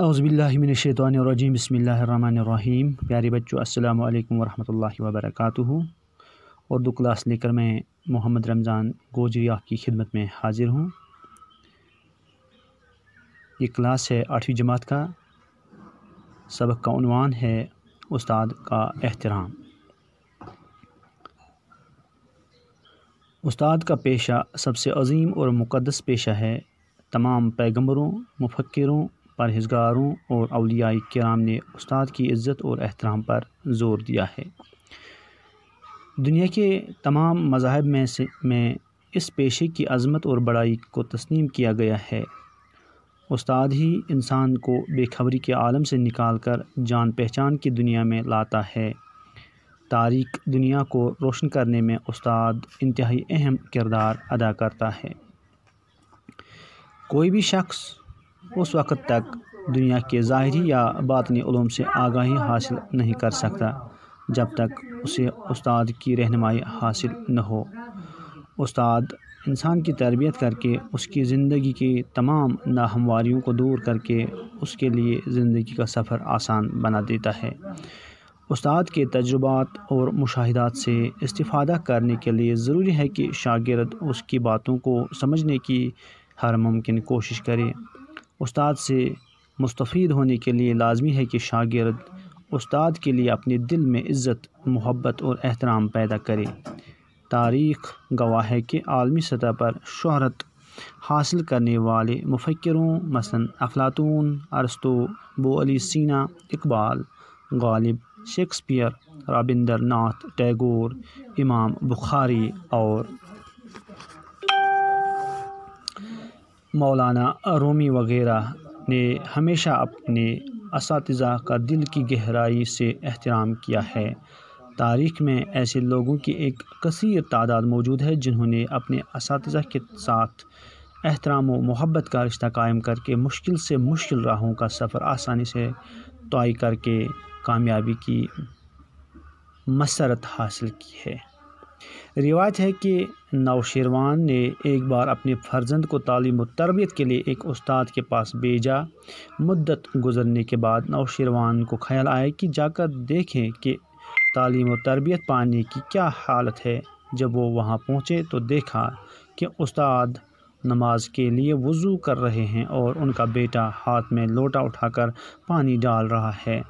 अज़बिल्लिमिनशैतरजीम बसमीम प्यारे बच्चों अस्सलाम वालेकुम वरहमतुल्लाहि वबरकातुहू उर्दू क्लास लेकर मैं मोहम्मद रमज़ान गोजरी आपकी खिदमत में हाज़िर हूँ ये क्लास है आठवीं जमात का सबक का उनवान है उस्ताद का एहतराम उस्ताद का पेशा सबसे अजीम और मुकदस पेशा है तमाम पैगम्बरों मुफक्रों परहेजगारों और अलिया कराम ने उस्ताद की इज़्ज़त और एहतराम पर ज़ोर दिया है दुनिया के तमाम मजाहब में से में इस पेशे की अजमत और बड़ाई को तस्लीम किया गया है उस्ताद ही इंसान को बेखबरी के आलम से निकाल कर जान पहचान की दुनिया में लाता है तारीख दुनिया को रोशन करने में उस्ताद इंतहाई अहम किरदार अदा करता है कोई भी शख्स उस वक़्त तक दुनिया के ज़ाहरी या बातनी से आगाही हासिल नहीं कर सकता जब तक उसे उस्ताद की रहनमाई हासिल न हो उस्ताद इंसान की तरबियत करके उसकी ज़िंदगी की तमाम नाहमवारियों को दूर करके उसके लिए ज़िंदगी का सफ़र आसान बना देता है उस्ताद के तजुर्बात और मुशाहदात से इस्ता करने के लिए ज़रूरी है कि शागिर्द उसकी बातों को समझने की हर मुमकिन कोशिश करे उस्ताद से मुस्तफ़ होने के लिए लाजमी है कि शागिर्द उस्ताद के लिए अपने दिल में इज़्ज़त मोहब्बत और एहतराम पैदा करे तारीख़ गवाह है कि आलमी सतह पर शहरत हासिल करने वाले मुफक्रों मसन अफलातून अरस्तो बो अली सीना इकबाल गालिब शेक्सपियर रबिंद्र नाथ टैगोर इमाम बुखारी और मौलाना रोमी वगैरह ने हमेशा अपने इस का दिल की गहराई से एहतराम किया है तारीख़ में ऐसे लोगों की एक कसर तादाद मौजूद है जिन्होंने अपने इस के साथ एहतराम व मोहब्बत का रिश्ता कायम करके मुश्किल से मुश्किल राहों का सफ़र आसानी से तय करके कामयाबी की मसरत हासिल की है रिवाज है कि नौशेरवान ने एक बार अपने फर्जंद को तालीम और तरबियत के लिए एक उस्ताद के पास भेजा मुद्दत गुजरने के बाद नौशिरवान को ख्याल आया कि जाकर देखें कि तालीम और तरबियत पाने की क्या हालत है जब वो वहाँ पहुँचे तो देखा कि उस्ताद नमाज के लिए वज़ू कर रहे हैं और उनका बेटा हाथ में लोटा उठाकर पानी डाल रहा है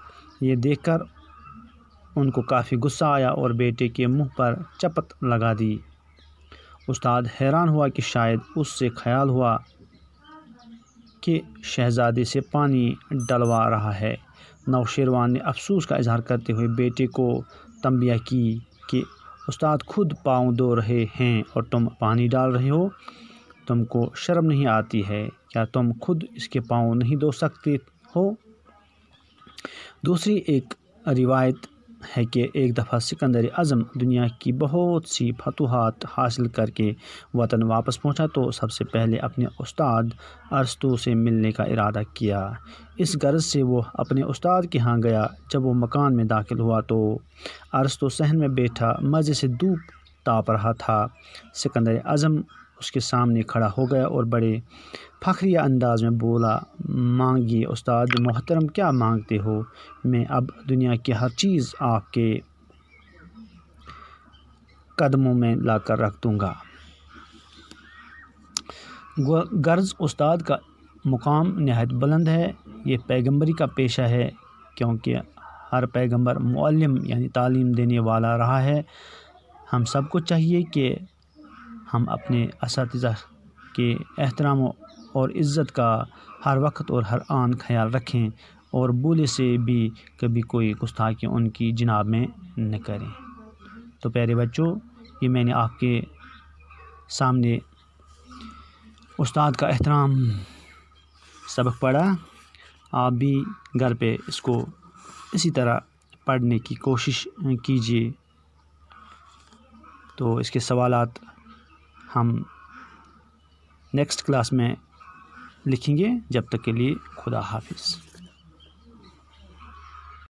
ये देखकर उनको काफ़ी गुस्सा आया और बेटे के मुंह पर चपत लगा दी उस्ताद हैरान हुआ कि शायद उससे ख्याल हुआ कि शहजादे से पानी डलवा रहा है नौशेरवान ने अफसोस का इजहार करते हुए बेटे को तंबिया की कि उस्ताद खुद पाँव दो रहे हैं और तुम पानी डाल रहे हो तुमको शर्म नहीं आती है क्या तुम खुद इसके पाँव नहीं दो सकते हो दूसरी एक रिवायत है एक दफ़ा सिकंदर अज़म दुनिया की बहुत सी फतूहत हासिल करके वतन वापस पहुंचा तो सबसे पहले अपने उस्ताद अरस्तू से मिलने का इरादा किया इस गर्ज से वो अपने उस्ताद के यहाँ गया जब वो मकान में दाखिल हुआ तो अरस्तू सहन में बैठा मज़े से धूप ताप रहा था सिकंदर अज़म उसके सामने खड़ा हो गया और बड़े फखरिया अंदाज में बोला मांगिए उस्ताद मोहतरम क्या मांगते हो मैं अब दुनिया की हर चीज़ आपके कदमों में लाकर रख दूँगा गर्ज उस्ताद का मुकाम नहायत बुलंद है ये पैगंबरी का पेशा है क्योंकि हर पैगंबर मौलम यानी तालीम देने वाला रहा है हम सबको चाहिए कि हम अपने इस के एहतराम और इज़्ज़त का हर वक्त और हर आन ख्याल रखें और बोले से भी कभी कोई गुस्ताखी उनकी जनाब में न करें तो प्यारे बच्चों ये मैंने आपके सामने उस्ताद का एहतराम सबक पढ़ा आप भी घर पे इसको इसी तरह पढ़ने की कोशिश कीजिए तो इसके सवालात हम नेक्स्ट क्लास में लिखेंगे जब तक के लिए खुदा हाफिज़